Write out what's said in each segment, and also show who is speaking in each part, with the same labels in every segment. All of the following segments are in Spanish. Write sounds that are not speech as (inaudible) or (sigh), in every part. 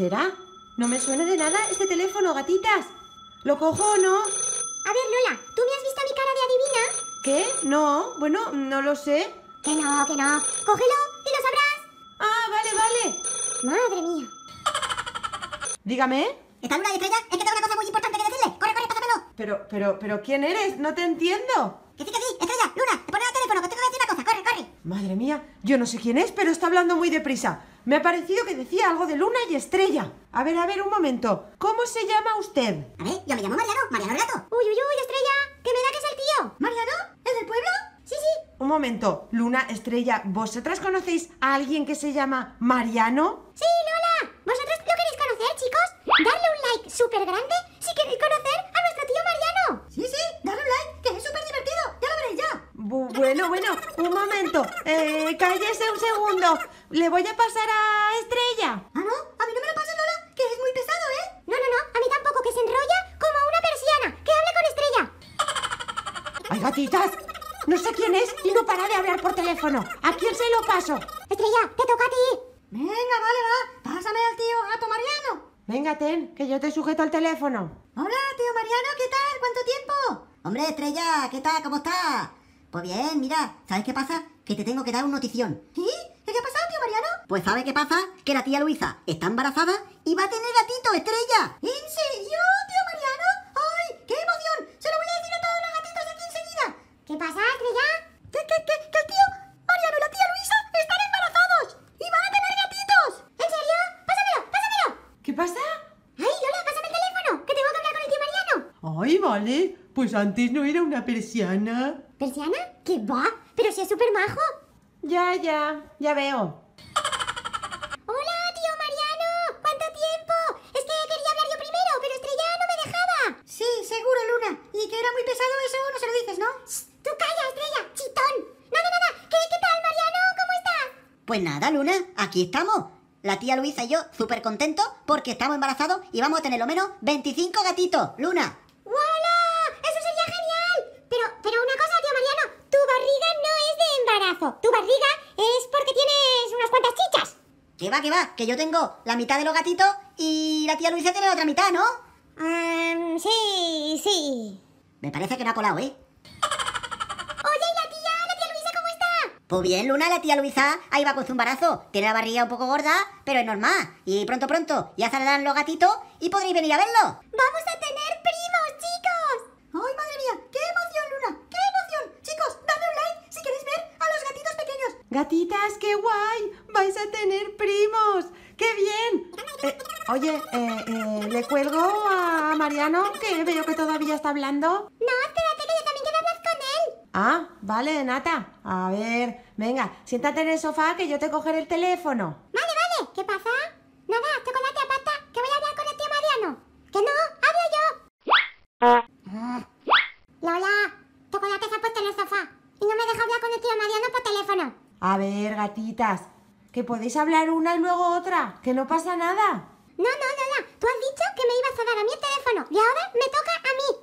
Speaker 1: será? No me suena de nada este teléfono, gatitas. ¿Lo cojo o no? A ver, Lola, ¿tú me has visto mi cara de adivina? ¿Qué? No, bueno, no lo sé. Que no, que no. Cógelo y lo sabrás. Ah, vale, vale. Madre mía. Dígame. ¿Está luna de estrella es que tengo una cosa muy importante que decirle. Corre, corre, pásamelo. Pero, pero, pero, ¿quién eres? No te entiendo. qué sí, que sí, estrella, luna, te pones al teléfono, que tengo que decir una cosa. Corre, corre. Madre mía, yo no sé quién es, pero está hablando muy deprisa. Me ha parecido que decía algo de luna y estrella. A ver, a ver, un momento. ¿Cómo se llama usted? A ver, yo me llamo Mariano, Mariano Gato. Uy, uy, uy, estrella, que me da que es el tío. ¿Mariano? ¿Es del pueblo? Sí, sí. Un momento, Luna, Estrella, ¿vosotras conocéis a alguien que
Speaker 2: se llama Mariano? Sí, Lola. ¿Vosotros lo queréis conocer, chicos? Darle un like súper grande si queréis conocer a nuestro tío Mariano. Sí, sí, dale un like, que es súper divertido. Ya lo veréis ya. bueno, bueno, un momento. Eh, cállese un segundo le voy a pasar a Estrella. ¿Ah, no? A mí no me lo pasa Lola, que es muy pesado, ¿eh? No, no, no, a mí tampoco, que se enrolla como una persiana. ¡Que hable con Estrella! ¡Ay, gatitas! No sé quién es y no para de hablar por teléfono. ¿A quién se lo paso? Estrella, te toca
Speaker 1: a ti. Venga, vale, va.
Speaker 3: Pásame al tío gato Mariano.
Speaker 1: Venga, Ten, que yo te sujeto
Speaker 3: al teléfono. Hola, tío Mariano, ¿qué tal? ¿Cuánto tiempo? Hombre, Estrella, ¿qué tal? ¿Cómo estás? Pues bien, mira, ¿sabes qué pasa? Que te tengo que dar una notición. ¿Sí? Pues ¿sabe qué pasa? Que la tía Luisa está embarazada y va a tener gatito, estrella. ¿En
Speaker 2: serio, tío Mariano? ¡Ay, qué emoción! Se lo voy a decir a todos los gatitos de aquí enseguida. ¿Qué pasa, estrella? ¿Qué, qué, qué, qué tío? Mariano y la tía Luisa están embarazados y van a tener gatitos. ¿En serio? Pásamelo, pásamelo. ¿Qué pasa? Ay, Lola, pásame el teléfono, que tengo que hablar con el tío Mariano.
Speaker 1: Ay, vale. Pues antes no era una persiana. ¿Persiana? ¿Qué va? Pero si es súper majo. Ya, ya, ya veo.
Speaker 2: que era muy pesado eso, no se lo dices, ¿no? Shh, tú calla, estrella, chitón. Nada, nada, ¿Qué, tal, Mariano?
Speaker 3: ¿Cómo estás? Pues nada, Luna, aquí estamos. La tía Luisa y yo súper contentos porque estamos embarazados y vamos a tener lo menos 25 gatitos, Luna. ¡Wala! ¡Eso sería genial! Pero, pero una cosa,
Speaker 2: tío Mariano, tu barriga no es de embarazo. Tu barriga es porque tienes unas cuantas
Speaker 3: chichas. ¡Qué va, qué va, que yo tengo la mitad de los gatitos y la tía Luisa tiene la otra mitad, ¿no? Um, sí, sí. Me parece que no ha colado, ¿eh? (laughs) Oye, la tía? ¿La tía Luisa cómo está? Pues bien, Luna, la tía Luisa ahí va con zumbarazo. Tiene la barriga un poco gorda, pero es normal. Y pronto, pronto, ya saldrán los gatitos y podréis venir a verlo.
Speaker 2: ¡Vamos a tener primos, chicos! ¡Ay, madre mía! ¡Qué emoción, Luna! ¡Qué emoción! Chicos, dadle un like si queréis ver a los gatitos pequeños.
Speaker 1: Gatitas, qué guay. Vais a tener primos. ¡Qué bien! Oye, eh, eh, ¿le cuelgo a Mariano? Que veo que todavía está hablando. No, espérate que yo también quiero hablar con él. Ah, vale, Nata. A ver, venga, siéntate en el sofá que yo te cogeré el teléfono.
Speaker 2: Vale, vale, ¿qué pasa? Nada, chocolate pata, que voy a hablar con el tío Mariano. Que no, hablo yo. Ah. Lola, chocolate se ha puesto en el sofá y no me deja hablar con el tío Mariano por teléfono.
Speaker 1: A ver, gatitas, que podéis
Speaker 2: hablar una y luego otra, que no pasa nada. No, no, Lola, tú has dicho que me ibas a dar a mí el teléfono y ahora me toca a mí.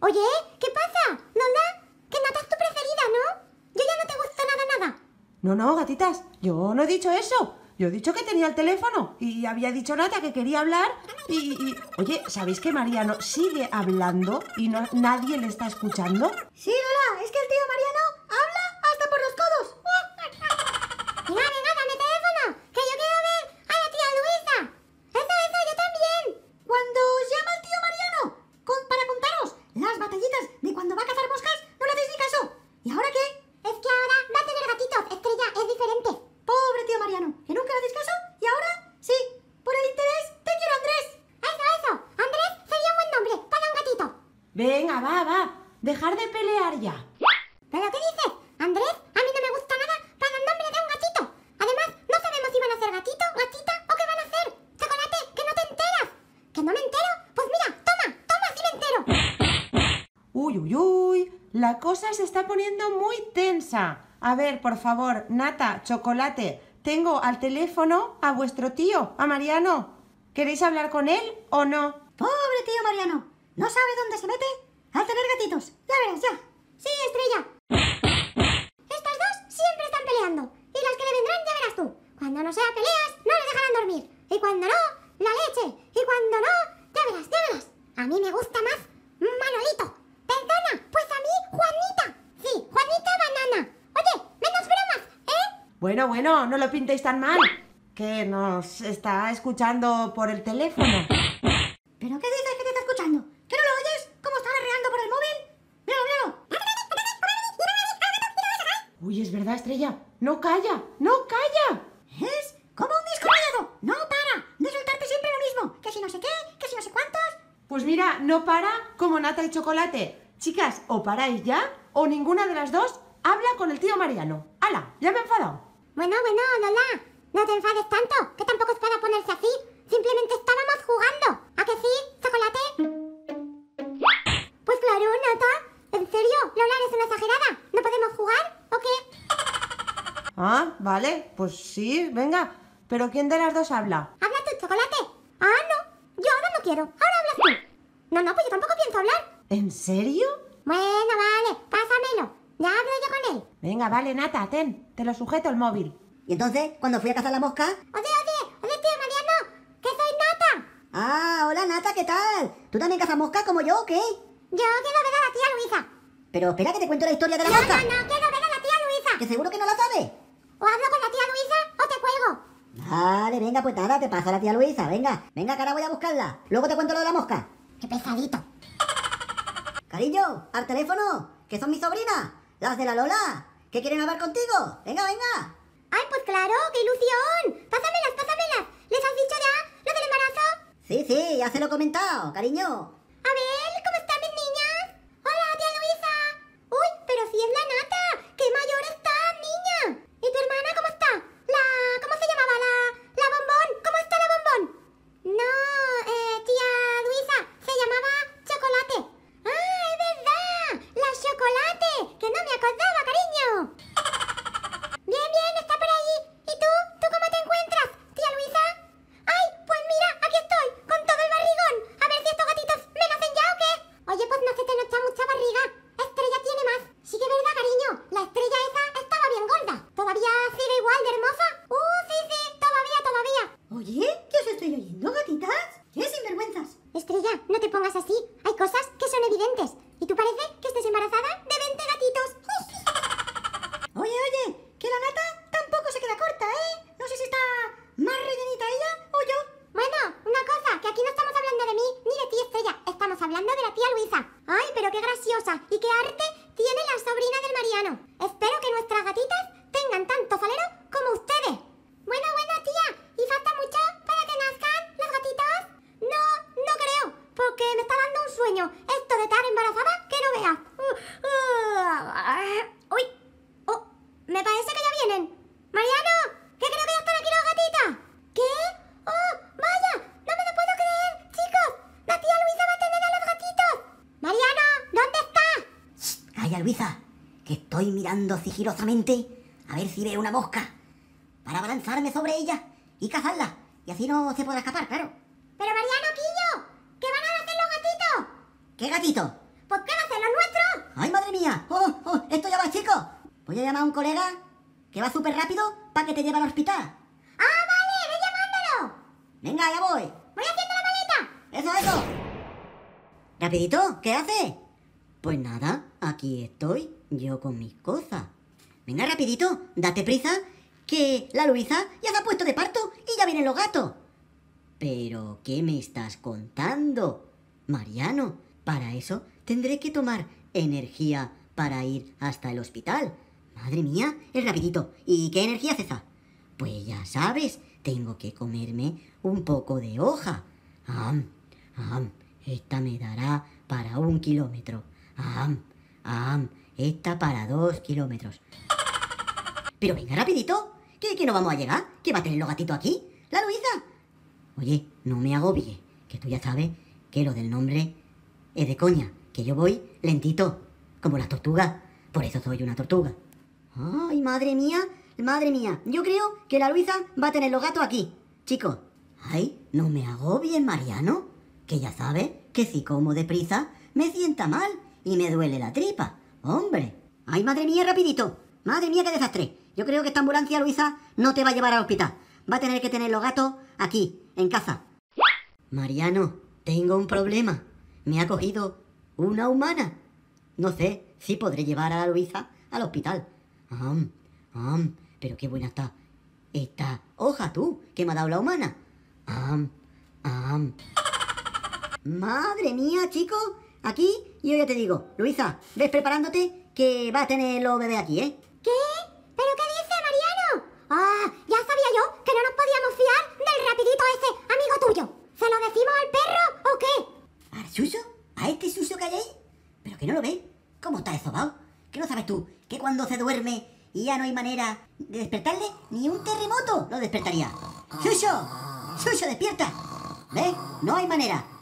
Speaker 2: Oye, ¿qué pasa? Lola, que Nata es tu preferida, ¿no? Yo ya no te gusto nada, nada.
Speaker 1: No, no, gatitas, yo no he dicho eso. Yo he dicho que tenía el teléfono y había dicho Nata que quería hablar y, Oye, ¿sabéis que Mariano sigue hablando y no, nadie le está escuchando?
Speaker 2: Sí, Lola, es que el tío Mariano ¡Dejar de pelear ya! ¿Pero qué dices? ¿Andrés? A mí no me gusta nada para el nombre de un gatito. Además, no sabemos si van a ser gatito, gatita o qué van a hacer. ¡Chocolate, que no te enteras! ¿Que no me entero? Pues mira, toma, toma si me
Speaker 1: entero. Uy, uy, uy.
Speaker 2: La cosa se está
Speaker 1: poniendo muy tensa. A ver, por favor, nata, chocolate. Tengo al teléfono a vuestro tío, a Mariano. ¿Queréis hablar con él o no? Pobre
Speaker 2: tío Mariano. ¿No sabe dónde se mete? a tener gatitos. Ya verás, ya. Sí, estrella. Estas dos siempre están peleando. Y las que le vendrán ya verás tú. Cuando no sea peleas, no le dejarán dormir. Y cuando no, la leche. Y cuando no, ya verás, ya verás. A mí me gusta más Manolito. Perdona, pues a mí Juanita. Sí, Juanita Banana. Oye, menos
Speaker 1: bromas, ¿eh? Bueno, bueno, no lo pintéis tan mal. Que nos está escuchando por el teléfono. ¿Pero qué
Speaker 2: dices que te está escuchando?
Speaker 1: Y es verdad, estrella. ¡No calla!
Speaker 2: ¡No calla! Es
Speaker 1: como un descuidado. No para de soltarte siempre lo mismo. Que si no sé qué, que si no sé cuántos. Pues mira, no para como nata y chocolate. Chicas, o paráis ya o ninguna
Speaker 2: de las dos habla con el tío Mariano. ¡Hala! Ya me he enfadado. Bueno, bueno, Lola. No te enfades tanto, que tampoco es para ponerse así. Simplemente estábamos jugando. ¿A que sí, chocolate? Pues claro, Nata. En serio, Lola es una exagerada. ¿No podemos jugar? ¿O qué?
Speaker 1: Ah, vale, pues sí, venga. ¿Pero quién de las dos habla?
Speaker 2: Habla tú, chocolate. Ah, no, yo ahora no quiero. Ahora hablas tú. No, no, pues yo tampoco pienso hablar. ¿En serio? Bueno, vale, pásamelo.
Speaker 1: Ya hablo yo con él. Venga, vale, Nata, ten. Te lo sujeto el móvil. ¿Y entonces, cuando fui a cazar la
Speaker 2: mosca? Oye, oye, oye, tío Mariano, que soy Nata. Ah, hola Nata,
Speaker 3: ¿qué tal? ¿Tú también cazas mosca como yo o qué? Yo quiero ver a la tía Luisa. Pero espera que te cuento la historia de la no, mosca. No, no, quiero ver que seguro que no la sabe. O hablo con la tía Luisa o te juego? Vale, venga, pues nada, te pasa la tía Luisa, venga. Venga, cara voy a buscarla. Luego te cuento lo de la mosca. Qué pesadito. Cariño, al teléfono, que son mis sobrinas, las de la Lola, que quieren hablar contigo. Venga, venga. Ay, pues claro, qué ilusión. Pásamelas, pásamelas. ¿Les has dicho ya lo del embarazo? Sí, sí, ya se lo he comentado, cariño. より Luisa, que estoy mirando sigilosamente a ver si veo una mosca para balanzarme sobre ella y cazarla. Y así no se podrá escapar, claro. Pero Mariano, Quillo, ¿qué van a hacer los gatitos? ¿Qué gatito? Pues ¿qué van a hacer los nuestros? ¡Ay, madre mía! ¡Oh, oh! ¡Esto ya va, chicos! Voy a llamar a un colega que va súper rápido para que te lleve al hospital. ¡Ah, vale! ¡Ve llamándolo! Venga, ya voy. Voy haciendo la maleta. Eso, eso. Rapidito, ¿qué hace? Pues nada, aquí estoy, yo con mis cosas. Venga, rapidito, date prisa, que la Luisa ya se ha puesto de parto y ya vienen los gatos. Pero, ¿qué me estás contando? Mariano, para eso tendré que tomar energía para ir hasta el hospital. Madre mía, es rapidito. ¿Y qué energía cesa? Pues ya sabes, tengo que comerme un poco de hoja. Ah, esta me dará para un kilómetro. Ah, esta para dos kilómetros. Pero venga, rapidito. ¿Qué, que no vamos a llegar? ¿Qué va a tener los gatitos aquí? ¿La Luisa? Oye, no me agobie, que tú ya sabes que lo del nombre es de coña, que yo voy lentito, como las tortugas. Por eso soy una tortuga. Ay, madre mía, madre mía. Yo creo que la Luisa va a tener los gatos aquí. Chico ay, no me agobies Mariano, que ya sabes que si como deprisa me sienta mal y me duele la tripa. Hombre. Ay, madre mía, rapidito. Madre mía, qué desastre. Yo creo que esta ambulancia, Luisa, no te va a llevar al hospital. Va a tener que tener los gatos aquí, en casa. Mariano, tengo un problema. Me ha cogido una humana. No sé si podré llevar a Luisa al hospital. pero qué buena está esta hoja tú que me ha dado la humana. Madre mía, chicos, aquí y yo ya te digo, Luisa, ves preparándote que vas a tener los bebés aquí, ¿eh? ¿Qué? ¿Pero qué dice Mariano? Ah, ya sabía yo que no
Speaker 2: nos podíamos fiar del rapidito ese, amigo tuyo. ¿Se lo decimos al perro o qué?
Speaker 3: ¿Al suso? ¿A este suso que hay ahí? ¿Pero que no lo ve. ¿Cómo está ezobado? ¿Qué no sabes tú que cuando se duerme y ya no hay manera de despertarle, ni un terremoto lo despertaría? ¡Suso! ¡Suso, despierta! ¿Ves? No hay manera.